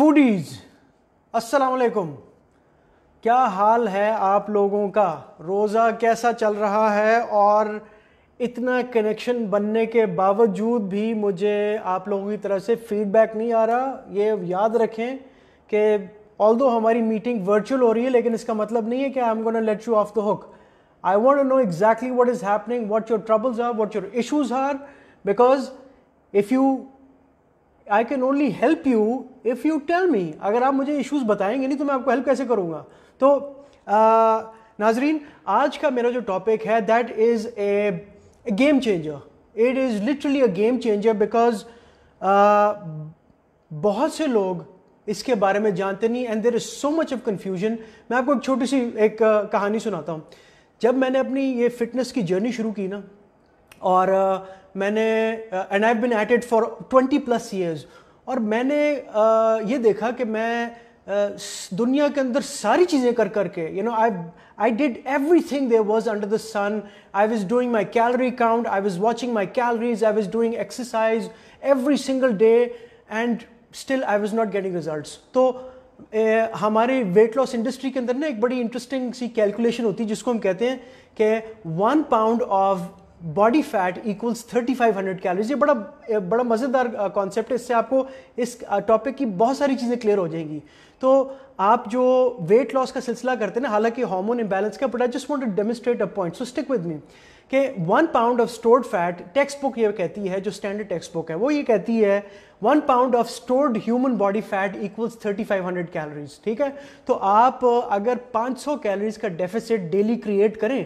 Foodies असलकुम क्या हाल है आप लोगों का रोज़ा कैसा चल रहा है और इतना कनेक्शन बनने के बावजूद भी मुझे आप लोगों की तरफ से फीडबैक नहीं आ रहा ये याद रखें कि ऑल दो हमारी मीटिंग वर्चुअल हो रही है लेकिन इसका मतलब नहीं है कि I am gonna let you off the hook I want know exactly what is happening what your troubles are what your issues are because if you I can only help you if you tell me अगर आप मुझे issues बताएंगे नहीं तो मैं आपको help कैसे करूँगा तो आ, नाजरीन आज का मेरा जो टॉपिक है that is a game changer it is literally a game changer because बहुत से लोग इसके बारे में जानते नहीं and there is so much of confusion मैं आपको एक छोटी सी एक कहानी सुनाता हूँ जब मैंने अपनी ये फिटनेस की जर्नी शुरू की ना Uh, uh, और मैंने and I been at it for twenty plus years और मैंने ये देखा कि मैं uh, दुनिया के अंदर सारी चीज़ें कर करके you know I I did everything there was under the sun I was doing my calorie count I was watching my calories I was doing exercise every single day and still I was not getting result तो ए, हमारे weight loss industry के अंदर ना एक बड़ी interesting सी calculation होती है जिसको हम कहते हैं कि one pound of body fat equals 3500 calories ये बड़ा बड़ा मज़ेदार कॉन्सेप्ट है इससे आपको इस टॉपिक की बहुत सारी चीज़ें क्लियर हो जाएंगी तो आप जो वेट लॉस का सिलसिला करते हैं ना हालांकि हार्मोन इंबैलेंस का but I just want to demonstrate a point so stick with me कि one pound of stored fat textbook ये कहती है जो स्टैंडर्ड टेक्स्ट बुक है वो ये कहती है one pound of stored human body fat equals 3500 calories ठीक है तो आप अगर 500 कैलोरीज का डेफिसिट डेली क्रिएट करें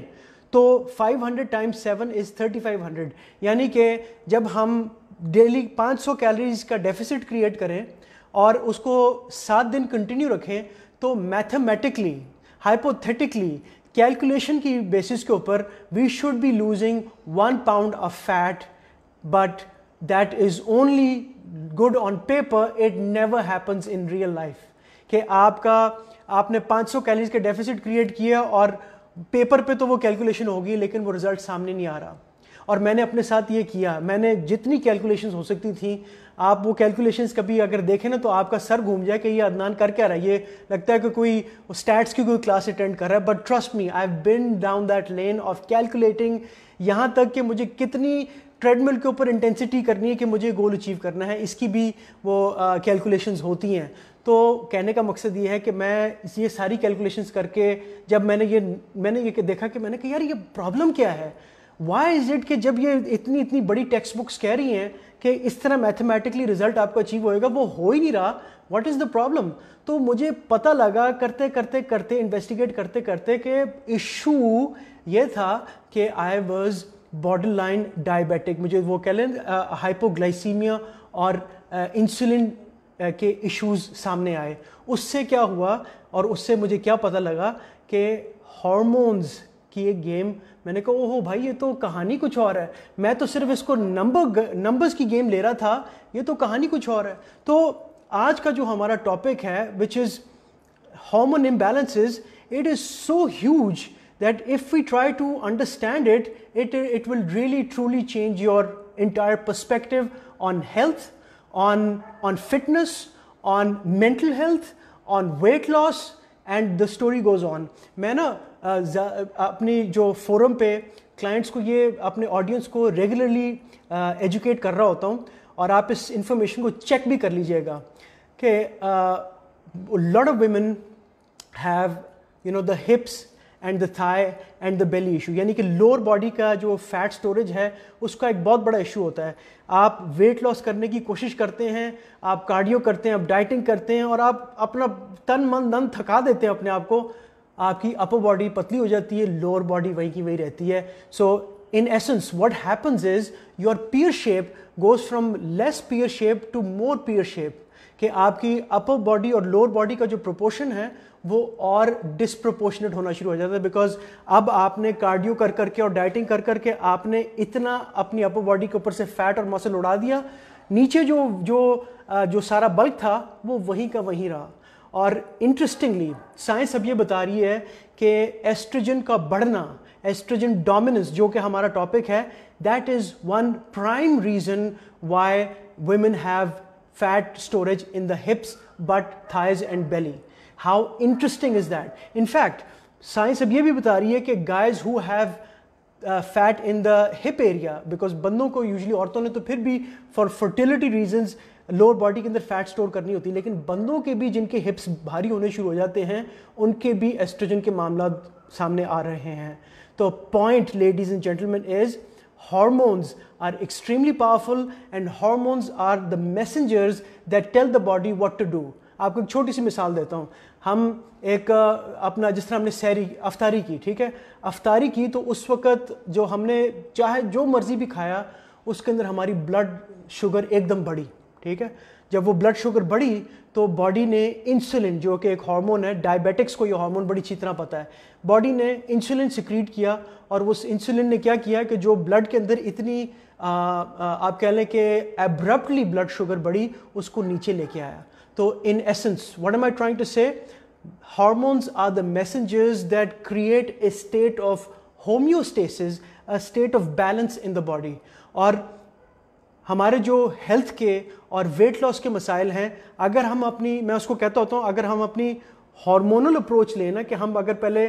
तो 500 हंड्रेड टाइम्स सेवन इज़ 3500 यानी कि जब हम डेली 500 कैलोरीज का डेफिसिट क्रिएट करें और उसको सात दिन कंटिन्यू रखें तो मैथमेटिकली हाइपोथेटिकली कैलकुलेशन की बेसिस के ऊपर we should be losing one pound of fat but that is only good on paper it never happens in real life कि आपका आपने 500 कैलोरीज का डेफिसिट क्रिएट किया और पेपर पे तो वो कैलकुलेशन होगी लेकिन वो रिज़ल्ट सामने नहीं आ रहा और मैंने अपने साथ ये किया मैंने जितनी कैलकुलेशन हो सकती थी आप वो कैलकुलेशंस कभी अगर देखें ना तो आपका सर घूम जाए कि ये अदनान कर क्या रहा है ये लगता है कि कोई स्टैट्स की कोई क्लास अटेंड कर रहा है but trust me I have been down that lane of calculating यहाँ तक कि मुझे कितनी ट्रेडमिल के ऊपर इंटेंसिटी करनी है कि मुझे गोल अचीव करना है इसकी भी वो कैलकुलेशंस होती हैं तो कहने का मकसद ये है कि मैं ये सारी कैलकुलेशंस करके जब मैंने ये मैंने ये देखा कि मैंने कहा यार ये प्रॉब्लम क्या है वाई इज़ इट कि जब ये इतनी इतनी बड़ी टेक्स्ट बुक्स कह रही हैं कि इस तरह मैथमेटिकली रिजल्ट आपको अचीव होएगा वो हो ही नहीं रहा वाट इज़ द प्रॉब्लम तो मुझे पता लगा करते करते करते इन्वेस्टिगेट करते करते कि इशू ये था कि I was borderline diabetic मुझे वो कह लें हाइपोग्लाइसीमिया और इंसुलिन के इश्यूज सामने आए उससे क्या हुआ और उससे मुझे क्या पता लगा कि हॉर्मोन्स की एक गेम मैंने कहा ओहो भाई ये तो कहानी कुछ और है मैं तो सिर्फ इसको नंबर नंबर्स की गेम ले रहा था ये तो कहानी कुछ और है तो आज का जो हमारा टॉपिक है which is hormone imbalances it is so huge that if we try to understand it, it, it will really truly change your entire perspective on health, on, on fitness, on mental health, on weight loss, and the story goes on. Mena, ना अपनी जो forum पे clients को ये अपने audience को regularly educate कर रहा होता हूँ और आप इस इंफॉर्मेशन को चेक भी कर लीजिएगा कि lot of women have you know the hips and the thigh and the belly issue यानी कि लोअर बॉडी का जो फैट स्टोरेज है उसका एक बहुत बड़ा इशू होता है आप वेट लॉस करने की कोशिश करते हैं आप कार्डियो करते हैं आप डाइटिंग करते हैं और आप अपना तन मन धन थका देते हैं अपने आप को आपकी अपर बॉडी पतली हो जाती है लोअर बॉडी वहीं की वहीं रहती है so in essence what happens is your pear shape goes from less pear shape to more pear shape कि आपकी अपर बॉडी और लोअर बॉडी का जो प्रोपोर्शन है वो और डिसप्रोपोर्शनेट होना शुरू हो जाता है बिकॉज अब आपने कार्डियो कर करके और डाइटिंग कर करके आपने इतना अपनी अपर बॉडी के ऊपर से फैट और मसल उड़ा दिया नीचे जो जो जो सारा बल्क था वो वहीं का वहीं रहा और इंटरेस्टिंगली साइंस अब ये बता रही है कि एस्ट्रोजन का बढ़ना एस्ट्रोजन डोमिनेंस जो कि हमारा टॉपिक है that is one prime reason why women have fat storage in the hips, butt, thighs, and belly. How interesting is that? In fact, science अब ये भी बता रही है कि guys who have fat in the hip area because बंदों को usually औरतों ने तो फिर भी for fertility reasons lower body के अंदर फैट स्टोर करनी होती है लेकिन बंदों के भी जिनके हिप्स भारी होने शुरू हो जाते हैं उनके भी एस्ट्रोजन के मामला सामने आ रहे हैं तो point ladies and gentleman is hormones are extremely powerful and hormones are the messengers that tell the body what to do आपको एक छोटी सी मिसाल देता हूँ हम एक अपना जिस तरह हमने सैरी अफतारी की ठीक है अफतारी की तो उस वक़्त जो हमने चाहे जो मर्ज़ी भी खाया उसके अंदर हमारी ब्लड शुगर एकदम बढ़ी ठीक है जब वो ब्लड शुगर बढ़ी तो बॉडी ने इंसुलिन जो कि एक हार्मोन है डायबिटिक्स को ये हार्मोन बड़ी अच्छी तरह पता है बॉडी ने इंसुलिन सिक्रीट किया और उस इंसुलिन ने क्या किया कि जो ब्लड के अंदर इतनी आ, आ, आप कह लें कि एब्रप्टली ब्लड शुगर बढ़ी उसको नीचे लेके आया तो in essence what am I trying to say hormones are the messengers that create a state of homeostasis state of balance in the body और हमारे जो हेल्थ के और वेट लॉस के मसाइल हैं अगर हम अपनी मैं उसको कहता होता हूँ अगर हम अपनी हार्मोनल अप्रोच लें ना कि हम अगर पहले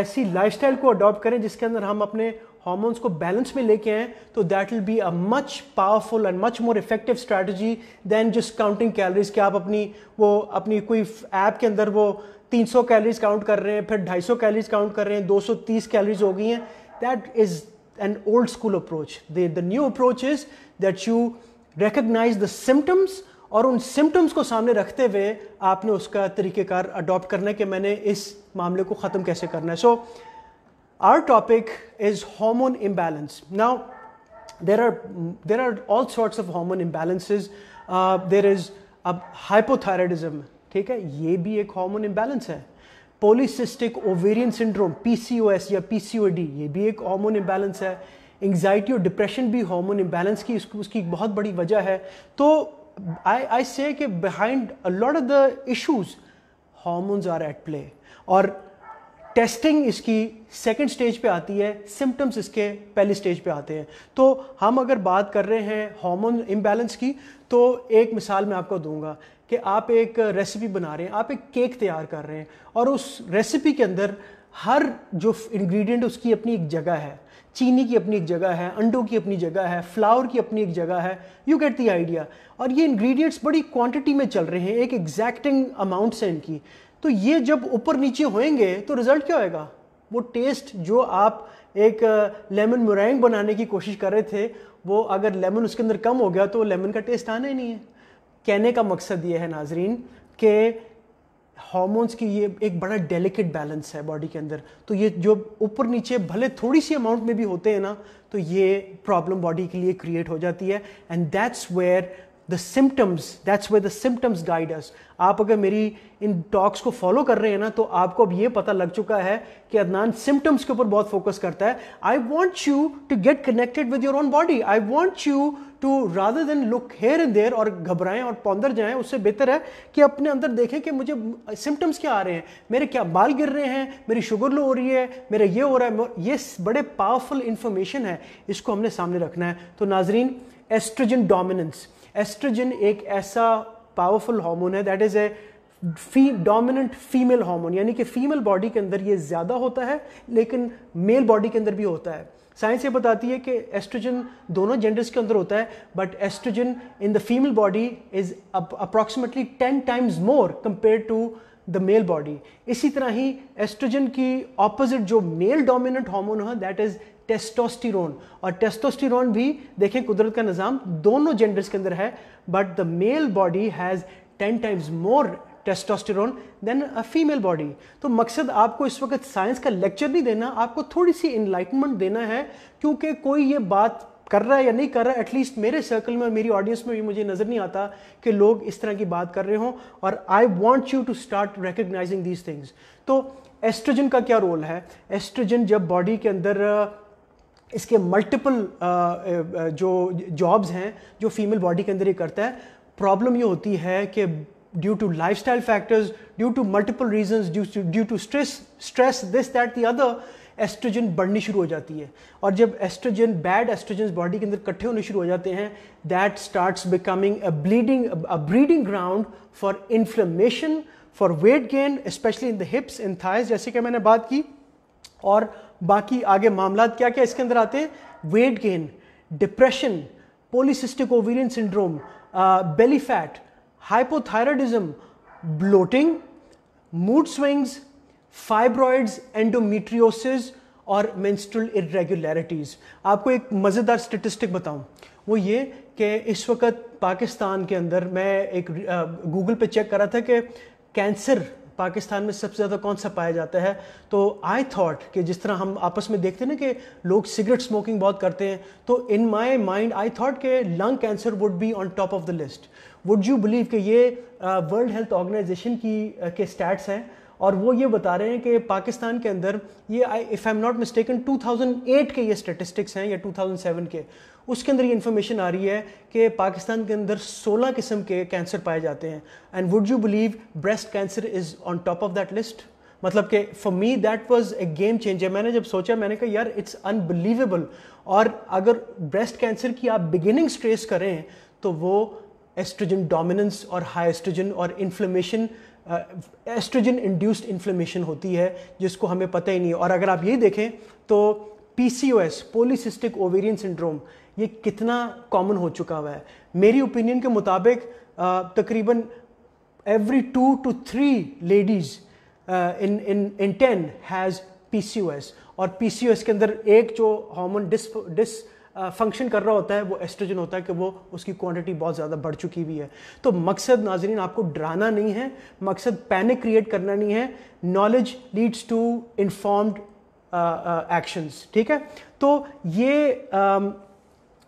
ऐसी लाइफस्टाइल को अडॉप्ट करें जिसके अंदर हम अपने हार्मोन्स को बैलेंस में लेके आएँ तो that will be a much powerful and much more effective strategy than just counting calories के आप अपनी वो अपनी कोई ऐप के अंदर वो 300 कैलोरीज काउंट कर रहे हैं फिर 250 कैलोरीज काउंट कर रहे हैं 230 कैलोरीज हो गई हैं that is an old school approach the the new approach is that you recognise the symptoms और उन सिम्टम्स को सामने रखते हुए आपने उसका तरीक़ेकार अडॉप्ट करना है कि मैंने इस मामले को ख़त्म कैसे करना है so our topic is hormone imbalance now there are there are all sorts of hormone imbalances there is अब a ठीक है ये भी एक हॉमोन इम्बैलेंस है पोलिसिस्टिक ओवेरियन सिंड्रोम पी या पी ये भी एक हॉमोन इम्बैलेंस है एंगजाइटी और डिप्रेशन भी हार्मोन इम्बेलेंस की उसकी एक बहुत बड़ी वजह है तो आई आई से कि behind a lot of the issues hormones are at play और टेस्टिंग इसकी सेकेंड स्टेज पे आती है सिम्टम्स इसके पहले स्टेज पे आते हैं तो हम अगर बात कर रहे हैं हॉर्मोन इम्बेलेंस की तो एक मिसाल मैं आपको दूंगा कि आप एक रेसिपी बना रहे हैं आप एक केक तैयार कर रहे हैं और उस रेसिपी के अंदर हर जो इंग्रेडिएंट उसकी अपनी एक जगह है चीनी की अपनी एक जगह है अंडों की अपनी जगह है फ्लावर की अपनी एक जगह है यू गेट दी आइडिया और ये इंग्रेडिएंट्स बड़ी क्वांटिटी में चल रहे हैं एक एग्जैक्टिंग अमाउंट से इनकी तो ये जब ऊपर नीचे होएंगे तो रिजल्ट क्या होएगा वो टेस्ट जो आप एक लेमन uh, मुरैंग बनाने की कोशिश कर रहे थे वो अगर लेमन उसके अंदर कम हो गया तो लेमन का टेस्ट आना ही नहीं है कहने का मकसद ये है नाजरीन कि हॉर्मोन्स की ये एक बड़ा डेलिकेट बैलेंस है बॉडी के अंदर तो ये जो ऊपर नीचे भले थोड़ी सी अमाउंट में भी होते हैं ना तो ये प्रॉब्लम बॉडी के लिए क्रिएट हो जाती है and that's where the symptoms that's way the symptoms guide us आप अगर मेरी इन टॉक्स को फॉलो कर रहे हैं ना तो आपको अब ये पता लग चुका है कि अदनान सिम्टम्स के ऊपर बहुत फोकस करता है I want you to get connected with your own body I want you to rather than look here and there और घबराएं और पौंदर जाएं उससे बेहतर है कि अपने अंदर देखें कि मुझे सिम्टम्स क्या आ रहे हैं मेरे क्या बाल गिर रहे हैं मेरी शुगर लो हो रही है मेरा ये हो रहा है ये बड़े पावरफुल इन्फॉर्मेशन है इसको हमने सामने रखना है तो नाजरीन एस्ट्रोजन डोमिनेंस एस्ट्रोजन एक ऐसा पावरफुल हार्मोन है that is a fe dominant female hormone यानी कि फीमेल बॉडी के अंदर ये ज़्यादा होता है लेकिन मेल बॉडी के अंदर भी होता है साइंस ये बताती है कि एस्ट्रोजन दोनों जेंडर्स के अंदर होता है but estrogen in the female body is approximately ten times more compare to the male body इसी तरह ही एस्ट्रोजन की ऑपोजिट जो मेल डोमिनेंट हार्मोन है दैट इज़ टेस्टोस्टिरोन और टेस्टोस्टिरोन भी देखें कुदरत का निज़ाम दोनों जेंडर्स के अंदर है but the male body has ten times more testosterone than a female body तो मकसद आपको इस वक्त साइंस का लेक्चर नहीं देना आपको थोड़ी सी इन्लाइटमेंट देना है क्योंकि कोई ये बात कर रहा है या नहीं कर रहा है एटलीस्ट मेरे सर्कल में और मेरी ऑडियंस में भी मुझे नज़र नहीं आता कि लोग इस तरह की बात कर रहे हों और I want you to start recognising these things तो एस्ट्रोजन का क्या रोल है एस्ट्रोजन जब बॉडी के अंदर इसके मल्टीपल uh, uh, जो जॉब्स हैं जो फीमेल बॉडी के अंदर ही करता है प्रॉब्लम ये होती है कि due to lifestyle factors due to multiple reasons due to stress stress this that the other estrogen बढ़नी शुरू हो जाती है और जब एस्ट्रोजन बैड एस्ट्रोजन बॉडी के अंदर इकट्ठे होने शुरू हो जाते हैं that starts becoming a bleeding a breeding ground for inflammation for weight gain especially in the hips in thighs जैसे कि मैंने बात की और बाकी आगे मामला क्या क्या इसके अंदर आते हैं weight gain depression polycystic ovarian syndrome belly fat hypothyroidism bloating mood swings fibroids endometriosis और मेंस्ट्रुअल इरेगुलरिटीज़ आपको एक मज़ेदार स्टेटिस्टिक बताऊं वो ये कि इस वक्त पाकिस्तान के अंदर मैं एक गूगल uh, पे चेक कर रहा था कि कैंसर पाकिस्तान में सबसे ज़्यादा कौन सा पाया जाता है तो आई थॉट कि जिस तरह हम आपस में देखते हैं ना कि लोग सिगरेट स्मोकिंग बहुत करते हैं तो in my mind I thought के lung cancer would be on top of the list would you believe कि ये वर्ल्ड हेल्थ ऑर्गेनाइजेशन की uh, के स्टैट्स हैं और वो ये बता रहे हैं कि पाकिस्तान के अंदर ये I if I am not mistaken 2008 के ये स्टेटिस्टिक्स हैं या 2007 के उसके अंदर ये इन्फॉर्मेशन आ रही है कि पाकिस्तान के अंदर 16 किस्म के कैंसर पाए जाते हैं and would you believe breast cancer is on top of that list मतलब कि for me that was a game changer मैंने जब सोचा मैंने कहा यार इट्स अनबिलीवेबल और अगर ब्रेस्ट कैंसर की आप बिगिनिंग ट्रेस करें तो वो एस्ट्रोजन डोमिनेंस और हाई एस्ट्रोजन और इन्फ्लेमेशन एस्ट्रोजन इंड्यूस्ड इन्फ्लेमेशन होती है जिसको हमें पता ही नहीं और अगर आप ये देखें तो P C O S polycystic ovarian syndrome ये कितना कॉमन हो चुका हुआ है मेरी ओपिनियन के मुताबिक तकरीबन every two two three ladies in in in ten has S और एस के अंदर एक जो हॉमन डिस डिस फंक्शन कर रहा होता है वो एस्ट्रोजन होता है कि वो उसकी क्वांटिटी बहुत ज़्यादा बढ़ चुकी हुई है तो मकसद नाजरीन आपको डराना नहीं है मकसद पैनिक क्रिएट करना नहीं है knowledge leads to informed actions ठीक है तो ये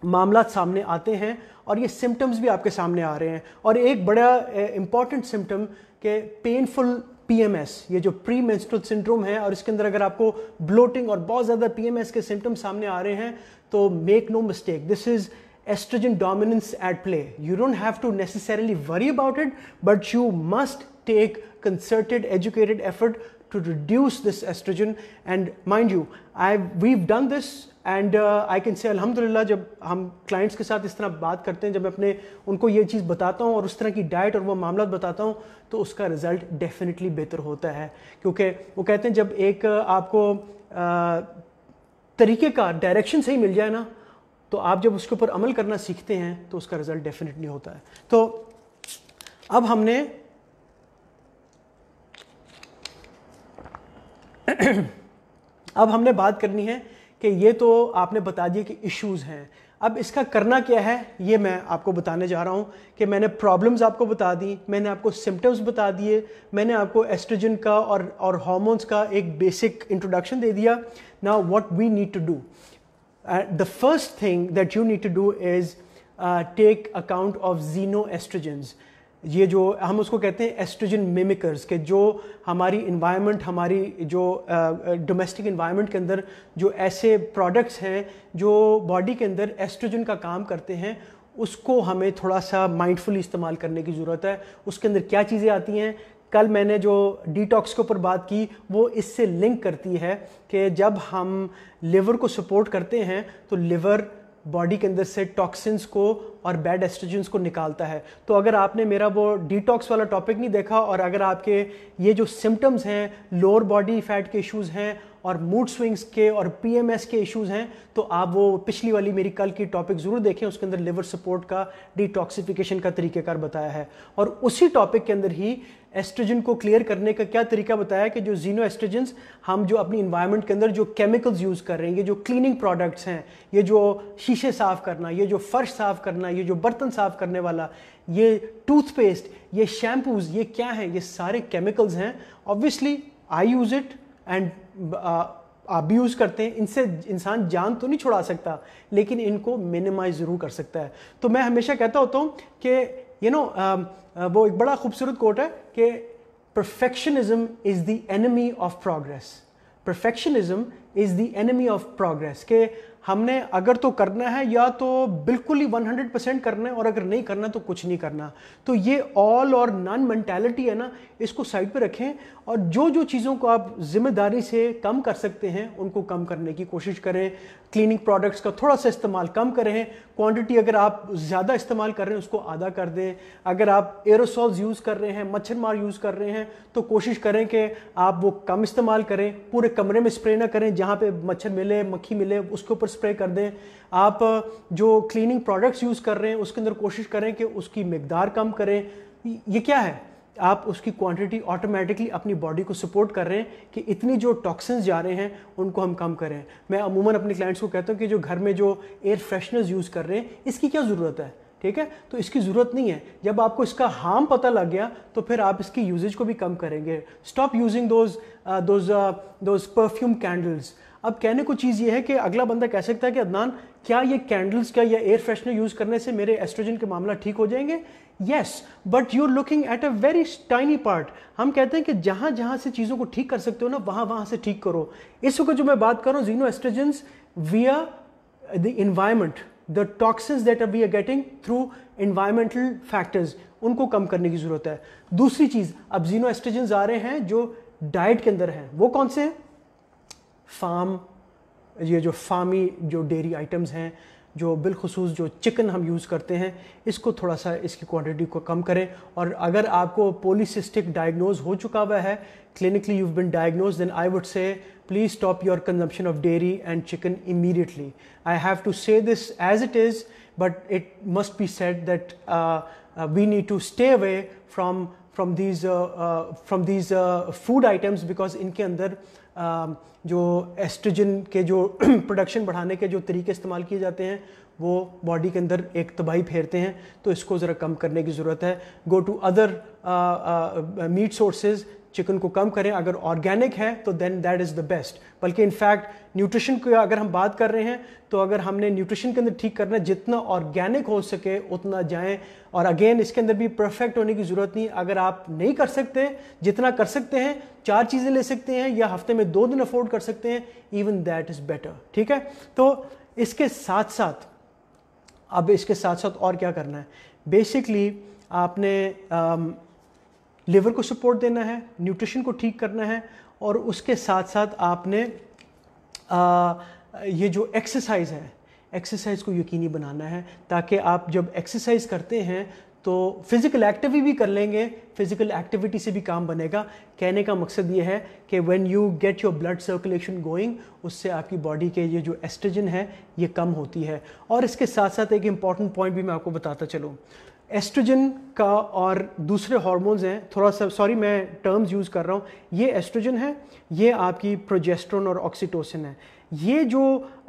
मामला सामने आते हैं और ये सिम्टम्स भी आपके सामने आ रहे हैं और एक बड़ा इंपॉर्टेंट सिम्टम के पेनफुल पीएमएस ये जो प्री मेंस्ट्रुअल सिंड्रोम है और इसके अंदर अगर आपको ब्लोटिंग और बहुत ज़्यादा पीएमएस के सिम्टम्स सामने आ रहे हैं तो make no mistake this is estrogen dominance at play you don't have to necessarily worry about it but you must take concerted educated effort to reduce this estrogen and mind you I've done this and I can say अलहमदिल्ला जब हम clients के साथ इस तरह बात करते हैं जब मैं अपने उनको ये चीज़ बताता हूँ और उस तरह की डाइट और वो मामला बताता हूँ तो उसका रिज़ल्ट डेफिनेटली बेहतर होता है क्योंकि वो कहते हैं जब एक uh, आपको uh, तरीके का डायरेक्शन सही मिल जाए ना तो आप जब उसके ऊपर अमल करना सीखते हैं तो उसका रिज़ल्ट डेफिनेटली होता है तो अब हमने अब हमने बात करनी है कि ये तो आपने बता दिया कि इश्यूज़ हैं अब इसका करना क्या है ये मैं आपको बताने जा रहा हूँ कि मैंने प्रॉब्लम्स आपको बता दी मैंने आपको सिम्टम्स बता दिए मैंने आपको एस्ट्रोजन का और और हॉर्मोन्स का एक बेसिक इंट्रोडक्शन दे दिया now what we need to do the first thing that you need to do is take account of xenoestrogens ये जो हम उसको कहते हैं एस्ट्रोजन मिमिकर्स के जो हमारी इन्वायरमेंट हमारी जो डोमेस्टिक uh, इन्वायरमेंट के अंदर जो ऐसे प्रोडक्ट्स हैं जो बॉडी के अंदर एस्ट्रोजन का काम करते हैं उसको हमें थोड़ा सा माइंडफुली इस्तेमाल करने की ज़रूरत है उसके अंदर क्या चीज़ें आती हैं कल मैंने जो डिटॉक्स के ऊपर बात की वो इससे लिंक करती है कि जब हम लिवर को सपोर्ट करते हैं तो लिवर बॉडी के अंदर से टॉक्सिन्स को और बैड एस्ट्रोजेंस को निकालता है तो अगर आपने मेरा वो डिटॉक्स वाला टॉपिक नहीं देखा और अगर आपके ये जो सिम्टम्स हैं लोअर बॉडी फैट के इश्यूज़ हैं और मूड स्विंग्स के और पीएमएस के इश्यूज़ हैं तो आप वो पिछली वाली मेरी कल की टॉपिक ज़रूर देखें उसके अंदर लिवर सपोर्ट का डिटॉक्सिफिकेशन का तरीक़ेकार बताया है और उसी टॉपिक के अंदर ही एस्ट्रोजन को क्लियर करने का क्या तरीका बताया कि जो जीनो एस्ट्रोजेंस हम जो अपनी इन्वायरमेंट के अंदर जो केमिकल्स यूज़ कर रहे हैं ये जो क्लीनिंग प्रोडक्ट्स हैं ये जो शीशे साफ़ करना ये जो फ़र्श साफ़ करना ये जो बर्तन साफ़ करने वाला ये टूथपेस्ट ये शैम्पूज़ ये क्या हैं ये सारे केमिकल्स हैं obviously I use it and आप भी यूज़ करते हैं इनसे इंसान जान तो नहीं छुड़ा सकता लेकिन इनको मिनिमाइज ज़रूर कर सकता है तो मैं हमेशा कहता होता हूँ कि यू नो um, uh, वो एक बड़ा खूबसूरत कोट है कि perfectionism is the enemy of progress perfectionism is the enemy of progress के हमने अगर तो करना है या तो बिल्कुल ही 100 परसेंट करना है और अगर नहीं करना तो कुछ नहीं करना तो ये ऑल और नॉन मैंटेलिटी है ना इसको साइड पे रखें और जो जो चीज़ों को आप जिम्मेदारी से कम कर सकते हैं उनको कम करने की कोशिश करें क्लीनिंग प्रोडक्ट्स का थोड़ा सा इस्तेमाल कम करें क्वांटिटी अगर आप ज़्यादा इस्तेमाल कर रहे हैं उसको आधा कर दें अगर आप एरोसॉल्स यूज़ कर रहे हैं मच्छर मार यूज़ कर रहे हैं तो कोशिश करें कि आप वो कम इस्तेमाल करें पूरे कमरे में स्प्रे ना करें जहाँ पर मच्छर मिले मक्खी मिले उसके ऊपर स्प्रे कर दें आप जो क्लीनिंग प्रोडक्ट्स यूज़ कर रहे हैं उसके अंदर कोशिश करें कि उसकी मकदार कम करें ये क्या है आप उसकी क्वांटिटी ऑटोमेटिकली अपनी बॉडी को सपोर्ट कर रहे हैं कि इतनी जो टॉक्सिन जा रहे हैं उनको हम कम करें मैं अमूमन अपने क्लाइंट्स को कहता हूँ कि जो घर में जो एयर फ्रेशनर्स यूज़ कर रहे हैं इसकी क्या ज़रूरत है ठीक है तो इसकी ज़रूरत नहीं है जब आपको इसका हार्म पता लग गया तो फिर आप इसकी यूजेज को भी कम करेंगे stop using those those those perfume candles अब कहने को चीज़ ये है कि अगला बंदा कह सकता है कि अदनान क्या ये कैंडल्स का या एयर फ्रेशनर यूज़ करने से मेरे एस्ट्रोजन के मामला ठीक हो जाएंगे yes but you are looking at a very tiny part हम कहते हैं कि जहाँ जहाँ से चीज़ों को ठीक कर सकते हो ना वहाँ वहाँ से ठीक करो इस वक्त जो मैं बात कर रहा हूँ xeno we via the environment the toxins that we are getting through environmental factors उनको कम करने की ज़रूरत है दूसरी चीज़ अब जीनो एस्ट्रोजेंस आ रहे हैं जो डाइट के अंदर हैं वो कौन से हैं फार्म ये जो फार्मी जो डेरी आइटम्स हैं जो बिलखसूस जो चिकन हम यूज़ करते हैं इसको थोड़ा सा इसकी क्वांटिटी को कम करें और अगर आपको पोलिसिस्टिक डायग्नोज हो चुका हुआ है clinically you been diagnosed then I would say please stop your consumption of dairy and chicken immediately I have to say this as it is but it must be said that we need to stay away from from these from these food items because इनके अंदर uh, जो oestrogen के जो production बढ़ाने के जो तरीके इस्तेमाल किए जाते हैं वो बॉडी के अंदर एक तबाही फेरते हैं तो इसको ज़रा कम करने की ज़रूरत है go to other meat sources chicken को कम करें अगर ऑर्गेनिक है तो then that is the best बल्कि इनफैक्ट न्यूट्रिशन की अगर हम बात कर रहे हैं तो अगर हमने न्यूट्रिशन के अंदर ठीक करना है जितना ऑर्गेनिक हो सके उतना जाएं और अगेन इसके अंदर भी परफेक्ट होने की ज़रूरत नहीं अगर आप नहीं कर सकते जितना कर सकते हैं चार चीज़ें ले सकते हैं या हफ्ते में दो दिन अफोर्ड कर सकते हैं इवन दैट इज़ बेटर ठीक है तो इसके साथ साथ अब इसके साथ साथ और क्या करना है बेसिकली आपने um, लिवर को सपोर्ट देना है न्यूट्रिशन को ठीक करना है और उसके साथ साथ आपने आ, ये जो एक्सरसाइज है एक्सरसाइज को यकीनी बनाना है ताकि आप जब एक्सरसाइज करते हैं तो फिज़िकल एक्टिविटी भी कर लेंगे फिज़िकल एक्टिविटी से भी काम बनेगा कहने का मकसद ये है कि when you get your blood circulation going उससे आपकी बॉडी के ये जो एस्ट्रोजन है ये कम होती है और इसके साथ साथ एक इम्पॉर्टेंट पॉइंट भी मैं आपको बताता चलूँ एस्ट्रोजन का और दूसरे हॉर्मोन्स हैं थोड़ा सा सॉरी मैं टर्म्स यूज़ कर रहा हूँ ये एस्ट्रोजन है ये आपकी प्रोजेस्ट्रोन और ऑक्सीटोसिन है ये जो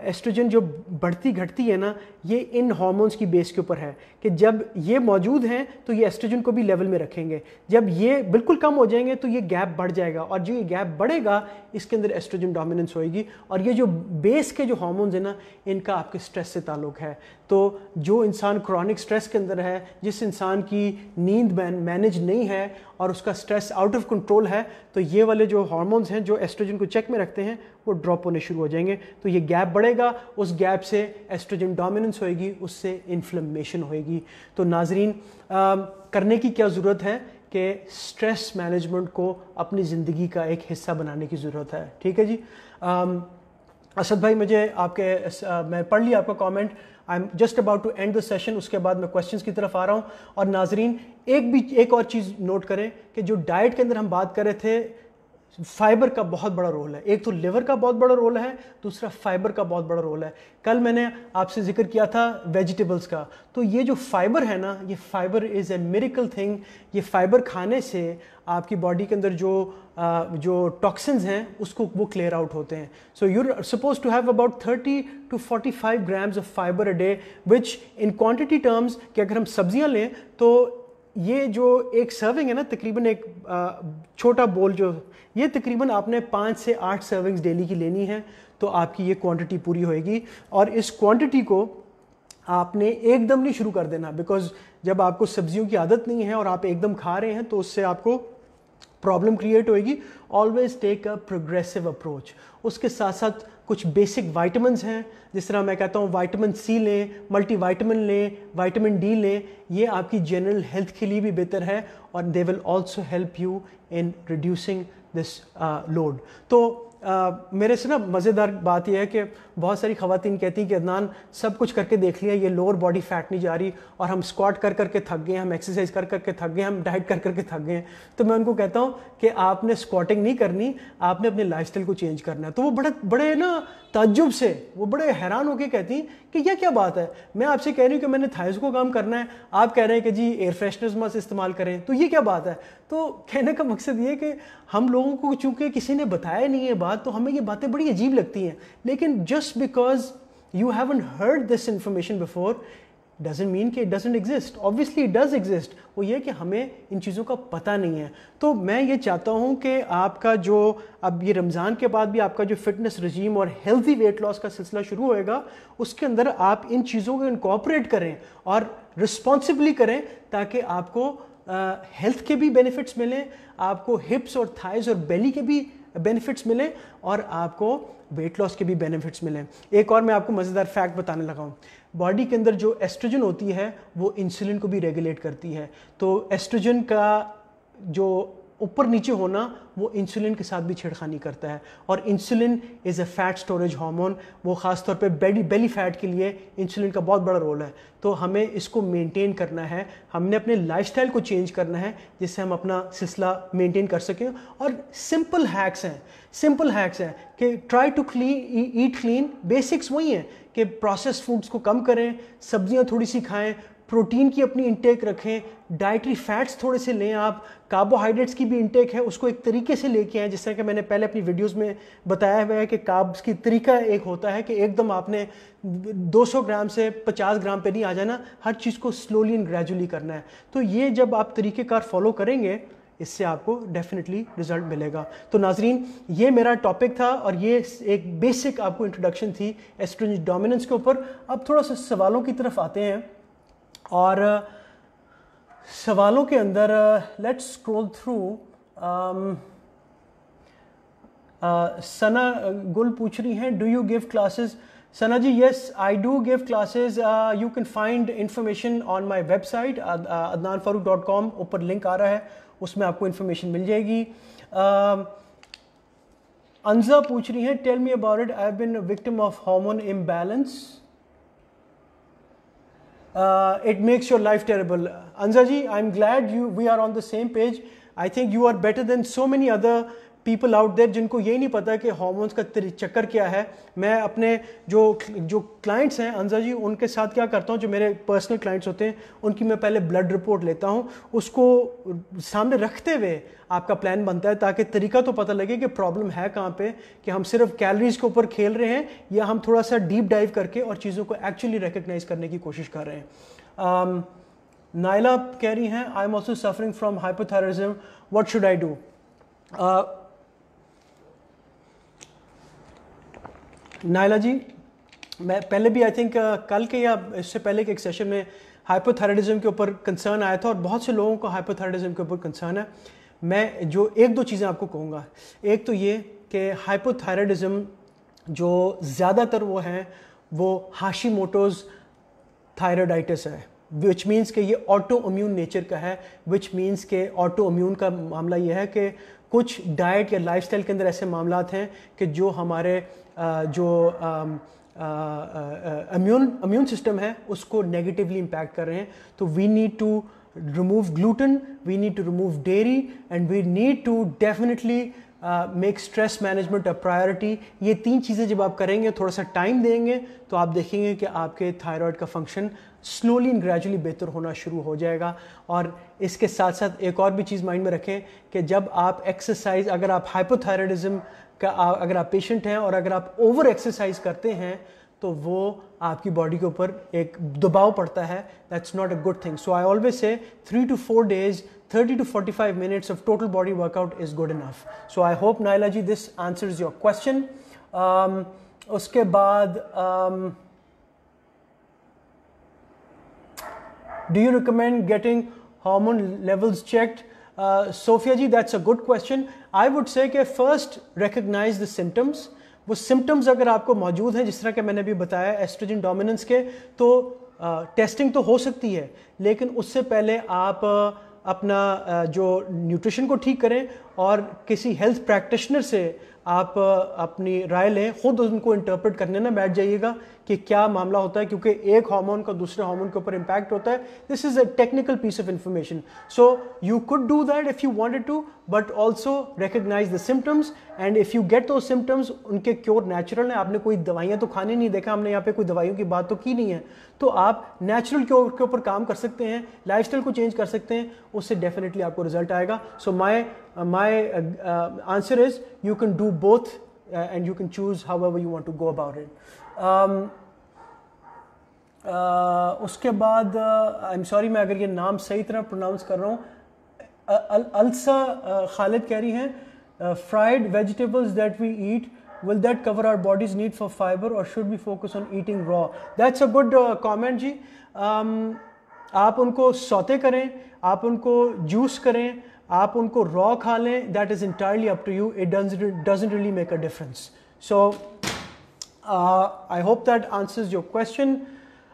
एस्ट्रोजन जो बढ़ती घटती है ना ये इन हॉर्मोन्स की बेस के ऊपर है कि जब ये मौजूद हैं तो ये एस्ट्रोजन को भी लेवल में रखेंगे जब ये बिल्कुल कम हो जाएंगे तो ये गैप बढ़ जाएगा और जो ये गैप बढ़ेगा इसके अंदर एस्ट्रोजन डोमिनेंस होएगी और ये जो बेस के जो हॉर्मोन्स हैं ना इनका आपके स्ट्रेस से ताल्लुक है तो जो इंसान क्रॉनिक स्ट्रेस के अंदर है जिस इंसान की नींद मैनेज नहीं है और उसका स्ट्रेस आउट ऑफ कंट्रोल है तो ये वाले जो हॉर्मोन्स हैं जो एस्ट्रोजन को चेक में रखते हैं वो ड्रॉप होने शुरू हो जाएंगे तो ये गैप बढ़ेगा उस गैप से एस्ट्रोजन डोमिनेंस होएगी उससे इन्फ्लेमेशन होएगी तो नाजरीन आ, करने की क्या ज़रूरत है कि स्ट्रेस मैनेजमेंट को अपनी ज़िंदगी का एक हिस्सा बनाने की ज़रूरत है ठीक है जी असद भाई मुझे आपके आ, मैं पढ़ लिया आपका comment I am just about to end the session उसके बाद मैं क्वेश्चंस की तरफ आ रहा हूँ और नाजरीन एक भी एक और चीज़ नोट करें कि जो डाइट के अंदर हम बात कर रहे थे फाइबर का बहुत बड़ा रोल है एक तो लिवर का बहुत बड़ा रोल है दूसरा फाइबर का बहुत बड़ा रोल है कल मैंने आपसे जिक्र किया था वेजिटेबल्स का तो ये जो फाइबर है ना ये fibre is a miracle thing ये फाइबर खाने से आपकी बॉडी के अंदर जो जो टॉक्सिन हैं उसको वो क्लियर आउट होते हैं so you suppose to have about 30 to 45 grams of fibre a day which in quantity terms कि अगर हम सब्जियां लें तो ये जो एक सर्विंग है ना तकरीबन एक छोटा बोल जो ये तकरीबन आपने पाँच से आठ सर्विंग्स डेली की लेनी है तो आपकी ये क्वांटिटी पूरी होएगी और इस क्वांटिटी को आपने एकदम नहीं शुरू कर देना बिकॉज जब आपको सब्जियों की आदत नहीं है और आप एकदम खा रहे हैं तो उससे आपको प्रॉब्लम क्रिएट होएगी always take a progressive approach उसके साथ साथ कुछ बेसिक वाइटमिन हैं जिस तरह मैं कहता हूँ वाइटमिन सी लें मल्टी वाइटमिन लें वाइटमिन डी लें ये आपकी जनरल हेल्थ के लिए भी बेहतर है और they will also help you in reducing this load तो मेरे से ना मज़ेदार बात यह है कि बहुत सारी खातन कहती हैं कि अदनान सब कुछ करके देख लिया ये लोअर बॉडी फैट नहीं जा रही और हम स्क्वाट कर करके थक गए हम एक्सरसाइज कर करके थक गए हम डाइट कर करके थक गए तो मैं उनको कहता हूँ कि आपने स्क्वाटिंग नहीं करनी आपने अपने लाइफ को चेंज करना है तो वो बड़े बड़े ना तजुब से वो बड़े हैरान होकर कहती कि यह क्या बात है मैं आपसे कह रही हूँ कि मैंने थाइस को काम करना है आप कह रहे हैं कि जी एयर फ्रेशनर्स मस इस्तेमाल करें तो ये क्या बात है तो कहने का मकसद ये कि हम लोगों को चूंकि किसी ने बताया नहीं है बात तो हमें ये बातें बड़ी अजीब लगती हैं लेकिन just because you haven't heard this information before doesn't mean कि it doesn't exist obviously it does exist वो ये कि हमें इन चीज़ों का पता नहीं है तो मैं ये चाहता हूँ कि आपका जो अब ये रमज़ान के बाद भी आपका जो फिटनेस रजीम और हेल्थी वेट लॉस का सिलसिला शुरू होएगा उसके अंदर आप इन चीज़ों को इनकॉपरेट करें और रिस्पॉन्सिबली करें ताकि आपको हेल्थ के भी बेनिफिट्स मिलें आपको हिप्स और थाइज और बेली के भी बेनिफिट्स मिलें और आपको वेट लॉस के भी बेनिफिट्स मिलें एक और मैं आपको मज़ेदार फैक्ट बताने लगा हूँ बॉडी के अंदर जो एस्ट्रोजन होती है वो इंसुलिन को भी रेगुलेट करती है तो एस्ट्रोजन का जो ऊपर नीचे होना वो इंसुलिन के साथ भी छेड़खानी करता है और insulin is a fat storage hormone वो ख़ासतौर पे बेली बेली फैट के लिए इंसुलिन का बहुत बड़ा रोल है तो हमें इसको मेंटेन करना है हमने अपने लाइफस्टाइल को चेंज करना है जिससे हम अपना सिलसिला मेंटेन कर सकें और सिंपल हैक्स हैं सिंपल हैक्स हैं कि try to clean eat clean basics वही हैं कि प्रोसेस फूड्स को कम करें सब्जियां थोड़ी सी खाएं प्रोटीन की अपनी इंटेक रखें डाइटरी फैट्स थोड़े से लें आप कार्बोहाइड्रेट्स की भी इंटेक है उसको एक तरीके से लेके आए जिस तरह कि मैंने पहले अपनी वीडियोस में बताया हुआ है कि काब्स की तरीका एक होता है कि एकदम आपने 200 ग्राम से 50 ग्राम पे नहीं आ जाना हर चीज़ को स्लोली एंड ग्रेजुअली करना है तो ये जब आप तरीक़ेकार फॉलो करेंगे इससे आपको डेफिनेटली रिजल्ट मिलेगा तो नाजरीन ये मेरा टॉपिक था और ये एक बेसिक आपको इंट्रोडक्शन थी एस्ट्रोज डोमिनेंस के ऊपर अब थोड़ा सा सवालों की तरफ आते हैं और सवालों के अंदर लेट्स स्क्रॉल थ्रू सना गुल पूछ रही हैं do you give classes Sana ji yes I do give classes you can find information on my website Adnan Farooq dot com ऊपर लिंक आ रहा है उसमें आपको इन्फॉर्मेशन मिल जाएगी uh, अंजा पूछ रही हैं tell me about it I have been victim of hormone imbalance uh, it makes your life terrible. Anzaji, I'm glad you we are on the same page. I think you are better than so many other people out there जिनको ये नहीं पता कि hormones का चक्कर क्या है मैं अपने जो जो क्लाइंट्स हैं अंजा जी उनके साथ क्या करता हूँ जो मेरे पर्सनल क्लाइंट्स होते हैं उनकी मैं पहले ब्लड रिपोर्ट लेता हूँ उसको सामने रखते हुए आपका प्लान बनता है ताकि तरीका तो पता लगे कि प्रॉब्लम है कहाँ पे कि हम सिर्फ कैलोरीज के ऊपर खेल रहे हैं या हम थोड़ा सा डीप डाइव करके और चीज़ों को एक्चुअली रिकग्नाइज करने की कोशिश कर रहे हैं um, नायला कह रही हैं I am also suffering from hypothyroidism what should I do Naila ji मैं पहले भी आई थिंक uh, कल के या इससे पहले के एक सेशन में हाइपोथायरॉयडिज्म के ऊपर कंसर्न आया था और बहुत से लोगों को हाइपोथायरॉयडिज्म के ऊपर कंसर्न है मैं जो एक दो चीज़ें आपको कहूँगा एक तो ये कि हाइपोथायरॉयडिज्म जो ज़्यादातर वो हैं वो हाशी मोटोज़ थायरोडाइटिस है विच मीन्स के ये ऑटो इम्यून नेचर का है विच मीन्स के ऑटो इम्यून का मामला ये है कि कुछ डाइट या लाइफस्टाइल के अंदर ऐसे मामला हैं कि जो हमारे जो इम्यून इम्यून सिस्टम है उसको नेगेटिवली इम्पैक्ट कर रहे हैं तो we need to remove gluten we need to remove dairy and we need to definitely make stress management a priority ये तीन चीज़ें जब आप करेंगे थोड़ा सा टाइम देंगे तो आप देखेंगे कि आपके थायराइड का फंक्शन स्लोली एंड ग्रेजुअली बेहतर होना शुरू हो जाएगा और इसके साथ साथ एक और भी चीज़ माइंड में रखें कि जब आप एक्सरसाइज अगर आप हाइपोथायरॉयडिज्म का अगर आप पेशेंट हैं और अगर आप ओवर एक्सरसाइज करते हैं तो वो आपकी बॉडी के ऊपर एक दबाव पड़ता है that's not a good thing so I always say three to four days thirty to forty five minutes of total body workout is good enough so I hope Naila ji this is your question उसके बाद do you recommend getting hormone levels checked Sophia ji that's a good question I would say के first recognise the symptoms वो symptoms अगर आपको मौजूद हैं जिस तरह के मैंने अभी बताया एस्ट्रोजन डोमिनेंस के तो टेस्टिंग uh, तो हो सकती है लेकिन उससे पहले आप uh, अपना uh, जो न्यूट्रिशन को ठीक करें और किसी हेल्थ प्रैक्टिशनर से आप अपनी राय लें खुद उनको इंटरप्रेट करने ना बैठ जाइएगा कि क्या मामला होता है क्योंकि एक हार्मोन का दूसरे हार्मोन के ऊपर इम्पैक्ट होता है this is a technical piece of information so you could do that if you wanted to but also recognise the symptoms and if you get those symptoms उनके क्योर नेचुरल है आपने कोई दवाइयाँ तो खाने नहीं देखा हमने यहाँ पे कोई दवाइयों की बात तो की नहीं है तो आप नेचुरल क्योर के ऊपर काम कर सकते हैं लाइफ को चेंज कर सकते हैं उससे डेफिनेटली आपको रिजल्ट आएगा so my my answer is you can do both and you can choose however you want to go about it um, Uh, उसके बाद आई एम सॉरी मैं अगर ये नाम सही तरह प्रोनाउंस कर रहा हूँ अलसा खालिद कह रही हैं fried vegetables that we eat will that cover our bodies need for fibre और should be focus on eating raw that's a good comment ji um, आप उनको सौते करें आप उनको जूस करें आप उनको रॉ खा लें that is entirely up to you it doesn't really make a difference so Uh, I hope that answers your question.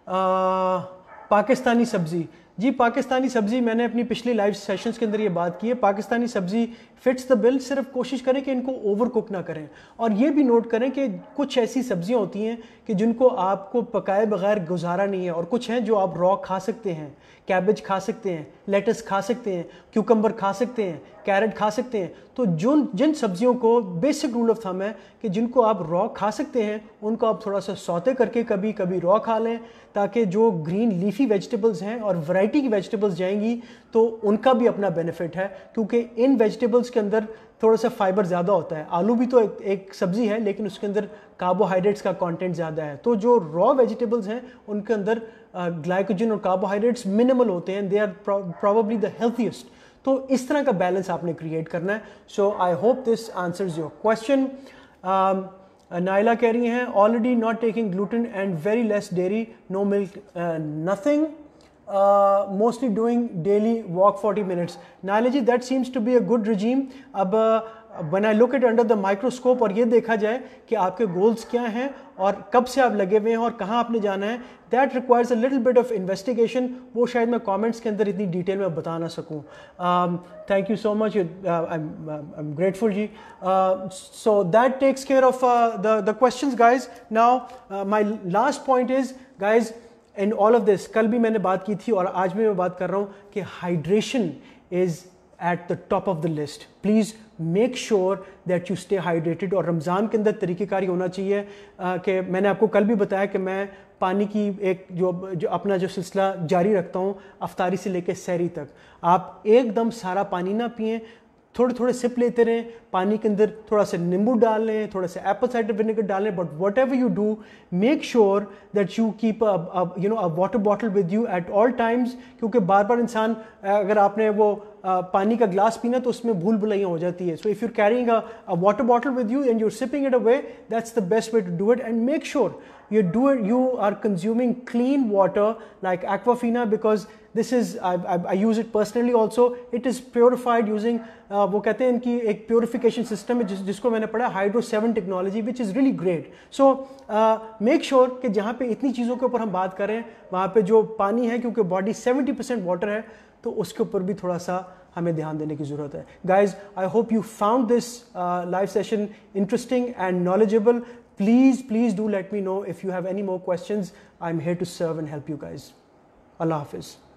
Uh, Pakistani sabzi. Ji Pakistani सब्ज़ी मैंने अपनी पिछली लाइव सेशंस के अंदर ये बात की है पाकिस्तानी सब्ज़ी फिट्स द बिल सिर्फ कोशिश करें कि इनको ओवर कुक ना करें और ये भी नोट करें कि कुछ ऐसी सब्ज़ियाँ होती हैं कि जिनको आपको पकाए बगैर गुजारा नहीं है और कुछ हैं जो आप रॉ खा सकते हैं कैबेज खा सकते हैं लेटस खा सकते हैं क्यूकम्बर खा सकते हैं कैरेट खा सकते हैं तो जो जिन सब्जियों को बेसिक रूल ऑफ थम है कि जिनको आप रॉ खा सकते हैं उनको आप थोड़ा सा सौते करके कभी कभी रॉ खा लें ताकि जो ग्रीन लीफी वेजिटेबल्स हैं और वैरायटी की वेजिटेबल्स जाएंगी तो उनका भी अपना बेनिफिट है क्योंकि इन वेजिटेबल्स के अंदर थोड़ा सा फाइबर ज़्यादा होता है आलू भी तो एक, एक सब्ज़ी है लेकिन उसके अंदर कार्बोहाइड्रेट्स का कंटेंट ज़्यादा है तो जो रॉ वेजिटेबल्स हैं उनके अंदर ग्लाइकोजन और कार्बोहाइड्रेट्स मिनिमल होते हैं they are probably the healthiest तो इस तरह का बैलेंस आपने क्रिएट करना है so I hope this answers your question Naila uh, कह रही हैं already not taking gluten and very less dairy no milk nothing mostly doing daily walk 40 minutes Naila ji that seems to be a good regime अब uh, when I look it under the microscope और ये देखा जाए कि आपके goals क्या हैं और कब से आप लगे हुए हैं और कहाँ आपने जाना है that requires a little bit of investigation वो शायद मैं कॉमेंट्स के अंदर इतनी डिटेल में बता ना सकूँ thank you so much I am grateful ji so that takes care of the question guys now my last point is guys and all of this कल भी मैंने बात की थी और आज भी मैं बात कर रहा हूँ कि hydration is at the top of the list please make sure that you stay hydrated और रमज़ान के अंदर तरीक़ेकार होना चाहिए कि मैंने आपको कल भी बताया कि मैं पानी की एक जो जो अपना जो सिलसिला जारी रखता हूँ अफ्तारी से लेकर सैरी तक आप एकदम सारा पानी ना पिए थोड़े थोड़े सिप लेते रहें पानी के अंदर थोड़ा सा नींबू डाल लें थोड़ा सा एप्पल साइडर विनेगर डाल लें but whatever you do make sure that you keep you know a water bottle with you at all times क्योंकि बार बार इंसान अगर आपने वो पानी का ग्लास पीना तो उसमें भूल भुलैया हो जाती है so if you carrying a water bottle with you and you're sipping it away that's the best way to do it and make sure you do it you are consuming clean water like Aquafina because this is I use it personally also it is purified using वो कहते हैं इनकी एक purification system है जिस, जिसको मैंने पढ़ा hydro seven technology which is really great so make sure कि जहाँ पे इतनी चीज़ों के ऊपर हम बात करें वहाँ पे जो पानी है क्योंकि बॉडी सेवेंटी परसेंट वाटर है तो उसके ऊपर भी थोड़ा सा हमें ध्यान देने की ज़रूरत है guys I hope you found this live session interesting and knowledgeable please please do let me know if you have any more question I am here to serve and help you guys अल्लाह हाफिज़